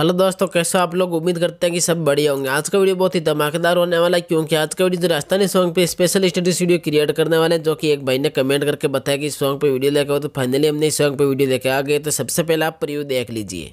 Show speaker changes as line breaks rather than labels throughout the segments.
Hello दोस्तों कैसे आप लोग उम्मीद करते हैं कि सब बढ़िया होंगे आज का वीडियो बहुत ही धमाकेदार होने वाला है क्योंकि आज का वीडियो जो राजस्थानी सॉन्ग पे स्पेशल स्टडी वीडियो क्रिएट करने वाले हैं जो कि एक भाई ने कमेंट करके बताया कि इस सॉन्ग पे वीडियो लेके तो फाइनली हमने इस सॉन्ग पे वीडियो लेके आ गए तो सबसे पहले आप प्रिव्यू देख लीजिए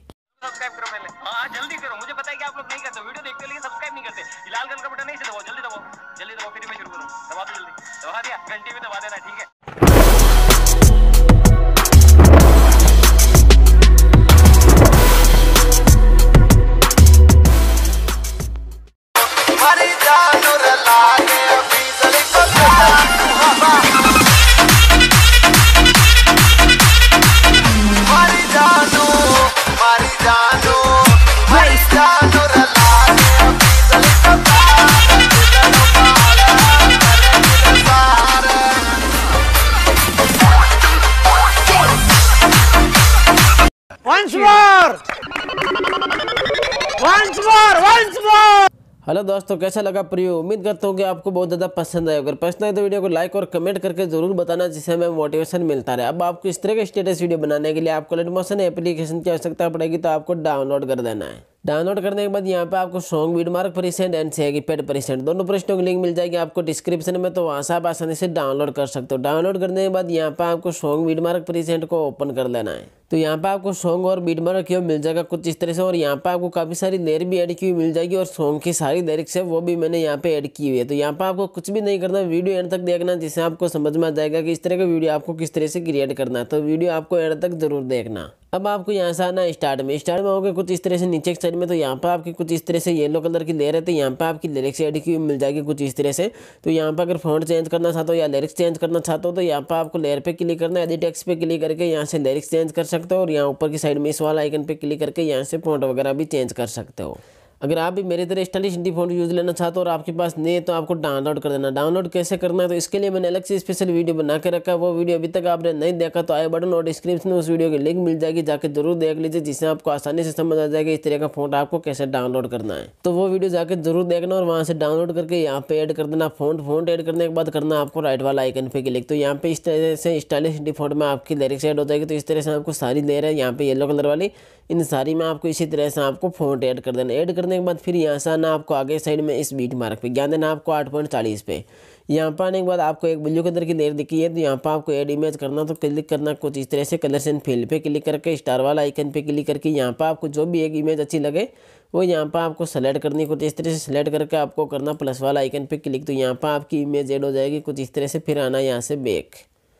once more, once more. Hello दोस्तों कैसा लगा प्रियो उम्मीद करता हूँ कि आपको बहुत ज़्यादा पसंद आए अगर पसंद आए तो वीडियो को लाइक और कमेंट करके जरूर बताना जिससे हमें मोटिवेशन मिलता रहे अब आपको इस तरह के स्टेटस वीडियो बनाने के लिए आपको लेट मोशन एप्लीकेशन की आवश्यकता पड़ेगी तो आपको डाउनलोड कर देना है डाउनलोड करने के बाद यहाँ पे आपको सॉन्ग बीड मार्क एंड सेगी पेड परिसेंट दोनों प्रश्नों की लिंक मिल जाएगी आपको डिस्क्रिप्शन में तो वहाँ से आप आसानी से डाउनलोड कर सकते हो डाउनलोड करने के बाद यहाँ पे आपको सॉन्ग बीड मार्क को ओपन कर लेना है तो यहाँ पे आपको सॉन्ग और बीट मार्क क्यों मिल जाएगा कुछ इस तरह से और यहाँ पे आपको काफ़ी सारी देर भी ऐड की हुई मिल जाएगी और सॉन्ग की सारी लिरिक्स है वो भी मैंने यहाँ पे ऐड की हुई है तो यहाँ पे आपको कुछ भी नहीं करना वीडियो एंड तक देखना जिससे आपको समझ में आ जाएगा कि इस तरह का वीडियो आपको किस तरह से क्रिएट करना है तो वीडियो आपको एंड तक जरूर देखना अब आपको यहाँ से आना स्टार्ट में स्टार्ट में होगा कुछ इस तरह से नीचे के साइड में तो यहाँ पर आपकी कुछ इस तरह से येलो कलर की लेयर है तो यहाँ पर आपकी लिरिक्स ऐड की मिल जाएगी कुछ इस तरह से तो यहाँ पर अगर फॉन्ट चेंज करना चाहते हो या लिरिक्स चेंज करना चाहते हो तो यहाँ पर आपको लेयर पे क्लिक करना है एडिटेक्स पे क्लिक करके यहाँ से लिरिक्स चेंज कर सकते हो और यहाँ ऊपर की साइड में इस वाला आइकन पर क्लिक करके यहाँ से फॉन्ट वगैरह भी चेंज कर सकते हो अगर आप भी मेरी तरह स्टाइलिश हिंदी फोन यूज़ लेना चाहते हो और आपके पास नहीं है तो आपको डाउनलोड कर देना डाउनलोड कैसे करना है तो इसके लिए मैंने अलग से स्पेशल वीडियो बना के रखा है वो वीडियो अभी तक आपने नहीं देखा तो आई बटन और डिस्क्रिप्शन में उस वीडियो की लिंक मिल जाएगी जाकर जरूर देख लीजिए जिससे आपको आसानी से समझ आ जाएगा इस तरह का फोन आपको कैसे डाउनलोड करना है तो वो वीडियो जाकर जरूर देखना और वहाँ से डाउनलोड करके यहाँ पे एड कर देना फोन फोन एड करने के बाद करना आपको राइट वाला आइकन पे क्लिक तो यहाँ पे इस तरह से स्टाइलिश हिंदी फोन में आपकी लेरिक्स एड हो जाएगी तो इस तरह से आपको सारी रहे है यहाँ पे येलो कलर वाली इन सारी में आपको इसी तरह से आपको फोन एड कर देना एड कर करने के बाद फिर यहाँ से आना आपको आगे साइड में इस बीट मार्क पे ज्ञान देना आपको आठ पॉइंट चालीस पे यहाँ पर आने के बाद आपको एक ब्लू कलर की देर दिखी है तो यहाँ पर आपको एड इमेज करना तो क्लिक करना कुछ इस तरह से कलर सेन फील्ड पे क्लिक करके स्टार वाला आइकन पे क्लिक करके यहाँ पर आपको जो भी एक इमेज अच्छी लगे वो यहाँ पर आपको सेलेक्ट करनी कुछ इस तरह से सेलेक्ट करके आपको करना प्लस वाला आइकन पर क्लिक तो यहाँ पर आपकी इमेज एड हो जाएगी कुछ इस तरह से फिर आना यहाँ से बेक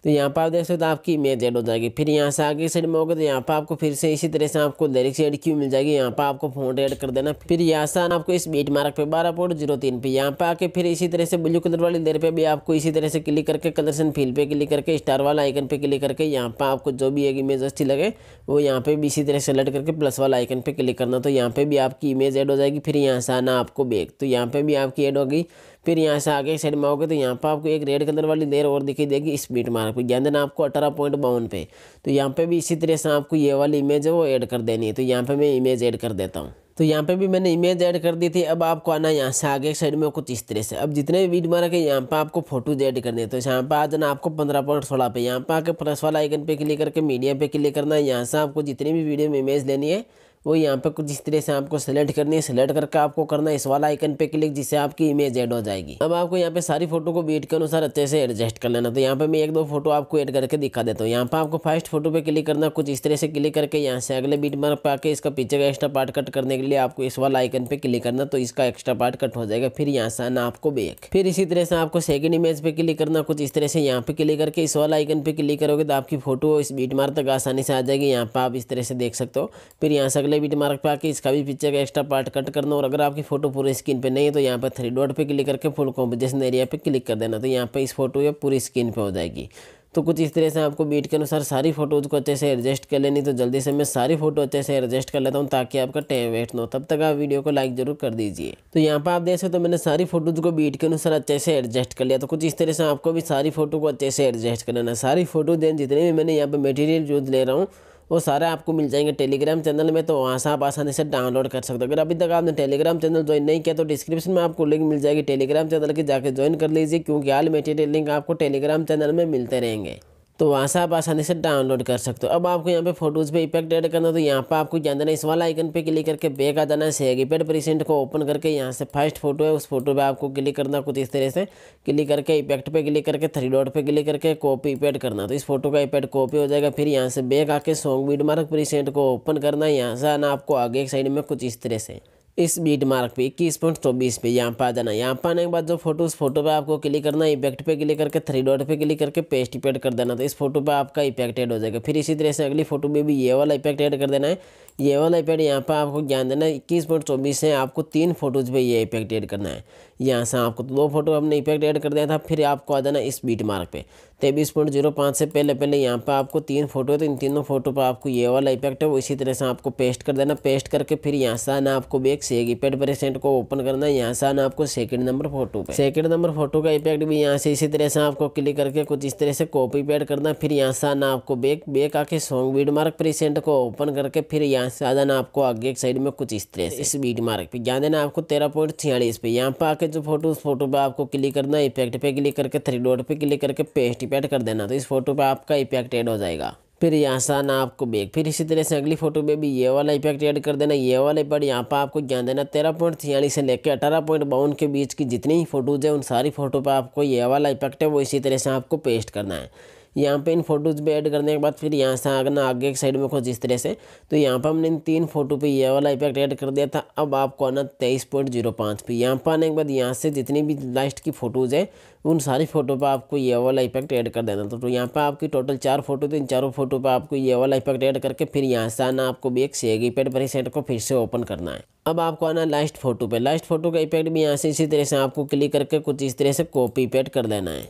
तो यहाँ पर आप देख सकते हो आपकी इमेज एड हो जाएगी फिर यहाँ से आगे साइड में होगा तो यहाँ पर आपको फिर से इसी तरह से आपको लिरिक्स एड क्यों मिल जाएगी यहाँ पर आपको फोन एड कर देना फिर यहाँ से आपको इस बीट मार्क पे बारह पॉइंट जीरो तीन पे यहाँ पर आके फिर इसी तरह से ब्लू कलर वाली देर पे भी आपको इसी तरह से क्लिक करके कलर सन फील पे क्लिक करके स्टार वाला आइकन पे क्लिक करके यहाँ पर आपको जो भी एक इमेज अच्छी लगे वो यहाँ पे भी इसी तरह सेलेक्ट करके प्लस वाला आइकन पे क्लिक करना तो यहाँ पे भी आपकी इमेज एड हो जाएगी फिर यहाँ से आना आपको बैग तो यहाँ पे भी आपकी एड होगी फिर यहाँ से आगे साइड में आओगे तो यहाँ पर आपको एक रेड कलर वाली देर और दिखाई देगी इस बीट मार्क पर जहाँ देना आपको अठारह पॉइंट बावन पे तो यहाँ पे भी इसी तरह से आपको ये वाली इमेज है वो ऐड कर देनी है तो यहाँ पे मैं इमेज ऐड कर देता हूँ तो यहाँ पे भी मैंने इमेज ऐड कर दी थी अब आपको आना यहाँ से आगे साइड में कुछ इस तरह से अब जितने भी वीडियो मार्क है यहाँ पर आपको फोटोज ऐड करने तो यहाँ पर आ जाना आपको पंद्रह पॉइंट सोलह पे यहाँ पर आके प्लस वाला आइकन पे क्लिक करके मीडिया पे क्लिक करना है यहाँ से आपको जितनी भी वीडियो में इमेज लेनी है वो यहाँ पे कुछ इस तरह से आपको सेलेक्ट करनी है सेलेक्ट करके आपको करना है इस वाला आइकन पे क्लिक जिससे आपकी इमेज ऐड हो जाएगी अब आपको यहाँ पे सारी फोटो को बीट के अनुसार अच्छे से एडजस्ट कर लेना तो यहाँ पे मैं एक दो फोटो आपको ऐड करके दिखा देता हूँ यहाँ पे आपको फर्स्ट फोटो पे क्लिक करना कुछ इस तरह से क्लिक करके यहाँ से अगले बीट मार्क पर आके इसका पीछे का एक्स्ट्रा पार्ट कट करने के लिए आपको इस वाला आइकन पे क्लिक करना तो इसका एक्स्ट्रा पार्ट कट हो जाएगा फिर यहाँ से आना आपको बेक फिर इसी तरह से आपको सेकंड इमेज पे क्लिक करना कुछ इस तरह से यहाँ पे क्लिक करके इस वाला आइकन पे क्लिक करोगे तो आपकी फोटो इस बीट मार्क तक आसानी से आ जाएगी यहाँ पे आप इस तरह से देख सकते हो फिर यहाँ से अगले ने भी मार्क पे आके इसका भी पिक्चर का एक्स्ट्रा पार्ट कट करना और अगर आपकी फोटो पूरी स्क्रीन पे नहीं है तो यहाँ पर थ्री डॉट पे क्लिक करके फुल कॉम्पोजिशन एरिया पे क्लिक कर देना तो यहाँ पे इस फोटो या पूरी स्क्रीन पे हो जाएगी तो कुछ इस तरह से आपको बीट के अनुसार सारी फोटोज़ को अच्छे से एडजस्ट कर लेनी तो जल्दी से मैं सारी फोटो अच्छे से एडजस्ट कर लेता हूँ ताकि आपका टाइम वेस्ट ना हो तब तक आप वीडियो को लाइक जरूर कर दीजिए तो यहाँ पर आप देख सकते हो तो मैंने सारी फोटोज़ को बीट के अनुसार अच्छे से एडजस्ट कर लिया तो कुछ इस तरह से आपको भी सारी फोटो को अच्छे से एडजस्ट कर लेना सारी फोटो देन जितने भी मैंने यहाँ पर मटेरियल यूज ले रहा हूँ वो सारे आपको मिल जाएंगे टेलीग्राम चैनल में तो वहाँ से आप आसानी से डाउनलोड कर सकते हो अगर अभी तक आपने टेलीग्राम चैनल ज्वाइन नहीं किया तो डिस्क्रिप्शन में आपको लिंक मिल जाएगी टेलीग्राम चैनल की जाकर ज्वाइन कर लीजिए क्योंकि आल मेटेरियल लिंक आपको टेलीग्राम चैनल में मिलते रहेंगे तो वहाँ से आप आसानी से डाउनलोड कर सकते हो अब आपको यहाँ पे फोटोज़ पे इफेक्ट ऐड करना तो यहाँ पे आपको जान देना इस वाला आइकन पे क्लिक करके बैक आ जाना है सेग इपेड प्रीसेंट को ओपन करके यहाँ से फर्स्ट फोटो है उस फोटो पे आपको क्लिक करना कुछ इस तरह से क्लिक करके इफेक्ट पे क्लिक करके थ्री डॉट पे क्लिक करके कॉपी इपेड करना तो इस फोटो का इपेड कॉपी हो जाएगा फिर यहाँ से बैक आके सॉन्ग वीड मार्क प्रीसेंट को ओपन करना यहाँ से आना आपको आगे एक साइड में कुछ इस तरह से इस बीट मार्क पे इक्कीस पॉइंट चौबीस पे यहाँ पर आ जाना यहाँ पर आने के बाद जो फोटो उस फोटो पे आपको क्लिक करना है इफेक्ट पे क्लिक करके थ्री डॉट पे क्लिक करके पेस्ट पेड कर देना तो इस फोटो पे आपका इफेक्ट एड हो जाएगा फिर इसी तरह से अगली फोटो में भी ये वाला इफेक्ट ऐड कर देना है ये वाला इफेक्ट यहाँ पर आपको ज्ञान देना है इक्कीस पॉइंट चौबीस है आपको तीन फोटोज़ पर ये इफेक्ट एड करना है यहाँ से आपको दो फोटो हमने इफेक्ट ऐड कर दिया था फिर आपको आ जाना इस बीट मार्क पर तेईस पॉइंट जीरो पाँच से पहले पहले यहाँ पर आपको तीन फोटो है तो इन तीनों फोटो पर आपको ये वाला इफेक्ट है वो इसी तरह से आपको पेस्ट कर देना पेस्ट करके फिर यहाँ से आना आपको भी एक सेग इफेक्ट को ओपन करना है यहाँ से आना आपको सेकंड नंबर फोटो पर सेकंड नंबर फोटो का इफेक्ट भी यहाँ से इसी तरह से आपको क्लिक करके कुछ इस तरह से कॉपी पेड करना फिर यहाँ से आना आपको बेक बेक आके सॉन्ग बीड मार्क प्रेसेंट को ओपन करके फिर यहाँ से आ आपको आगे एक साइड में कुछ इस तरह से इस बीड मार्क पे ध्यान देना आपको तेरह पॉइंट छियालीस पे यहाँ पर आके जो फोटो उस फोटो पर आपको क्लिक करना इफेक्ट पे क्लिक करके थ्री डॉट पे क्लिक करके पेस्ट कीपैड कर देना तो इस फोटो पर आपका इफेक्ट ऐड हो जाएगा फिर यहाँ से आना आपको बेग फिर इसी तरह से अगली फोटो में भी ये वाला इफेक्ट ऐड कर देना ये वाले पर यहाँ पर आपको ज्ञान देना तेरह पॉइंट छियालीस से लेकर अठारह पॉइंट बावन के बीच की जितनी ही फोटोज है उन सारी फोटो पर आपको ये वाला इफेक्ट है वो इसी तरह से आपको पेस्ट करना है यहाँ पे इन फोटोज़ पे ऐड करने के बाद फिर यहाँ से आगना आगे के साइड में कुछ इस तरह से तो यहाँ पर हमने इन तीन फोटो पे ये वाला इफेक्ट ऐड कर दिया था अब आपको आना तेईस पॉइंट जीरो पाँच पे यहाँ पर आने के बाद यहाँ से जितनी भी लास्ट की फ़ोटोज़ हैं उन सारी फ़ोटो पर आपको ये वाला इफेक्ट ऐड कर देना था तो, तो यहाँ पर आपकी टोटल चार फोटो तो थी इन चारों फोटो पर आपको ये वाला इफेक्ट ऐड करके फिर यहाँ से आना आपको भी एक सेगी पैड पर सेट को फिर से ओपन करना है अब आपको आना लास्ट फोटो पे लास्ट फोटो का इफेक्ट भी यहाँ से इसी तरह से आपको क्लिक करके कुछ इस तरह से कॉपी पेड कर देना है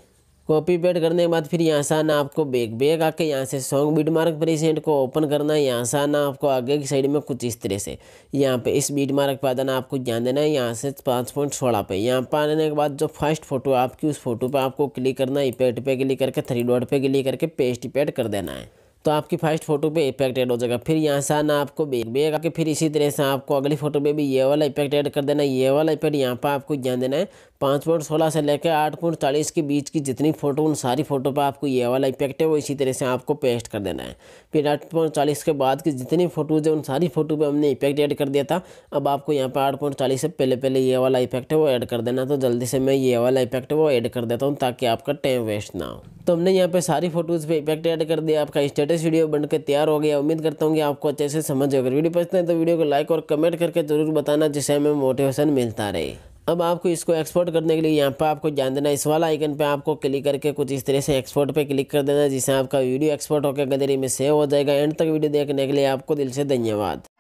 कॉपी पेड करने के बाद फिर यहाँ से आना आपको बैक बैग आके यहाँ से सॉन्ग बीट मार्क प्रेजेंट को ओपन करना है यहाँ से आना आपको आगे की साइड में कुछ इस तरह से यहाँ पे इस बीट मार्क पर आना आपको ध्यान देना है यहाँ से पाँच पॉइंट सोलह पे यहाँ पर आने के बाद जो फर्स्ट फोटो आपकी उस फोटो पर आपको क्लिक करना है इपेट पर क्लिक करके थ्री डॉट पर क्लिक करके पेस्ट पेड कर देना है तो आपकी फर्स्ट फोटो पे इफेक्ट ऐड हो जाएगा फिर यहाँ से आना आपको बैग बैग आके फिर इसी तरह से आपको अगली फोटो पे भी ये वाला इफेक्ट ऐड कर देना ये वाला इफेक्ट यहाँ पर आपको ध्यान देना है पाँच पॉइंट सोलह से लेकर आठ पॉइंट चालीस के बीच की जितनी फोटो उन सारी फोटो पर आपको ये वाला इफेक्ट है वो इसी तरह से आपको पेस्ट कर देना है फिर आठ पॉइंट चालीस के बाद की जितनी फोटोज है उन सारी फोटो पर हमने इफेक्ट ऐड कर दिया था अब आपको यहाँ पर आठ पॉइंट चालीस से पहले पहले ये वाला इफेक्ट है वो ऐड कर देना तो जल्दी से मैं ये वाला इफेक्ट है वो ऐड कर देता हूँ ताकि आपका टाइम वेस्ट ना हो तो हमने यहाँ पे सारी फोटोज़ पे इफेक्ट ऐड कर दिया आपका स्टेटस वीडियो बनकर तैयार हो गया उम्मीद करता हूँ कि आपको अच्छे से समझ अगर वीडियो पसंद है तो वीडियो को लाइक और कमेंट करके ज़रूर बताना जिससे हमें मोटिवेशन मिलता रहे अब आपको इसको एक्सपोर्ट करने के लिए यहाँ पर आपको जान देना इस वाला आइकन पे आपको क्लिक करके कुछ इस तरह से एक्सपोर्ट पे क्लिक कर देना जिससे आपका वीडियो एक्सपोर्ट होकर गैलरी में सेव हो जाएगा एंड तक वीडियो देखने के लिए आपको दिल से धन्यवाद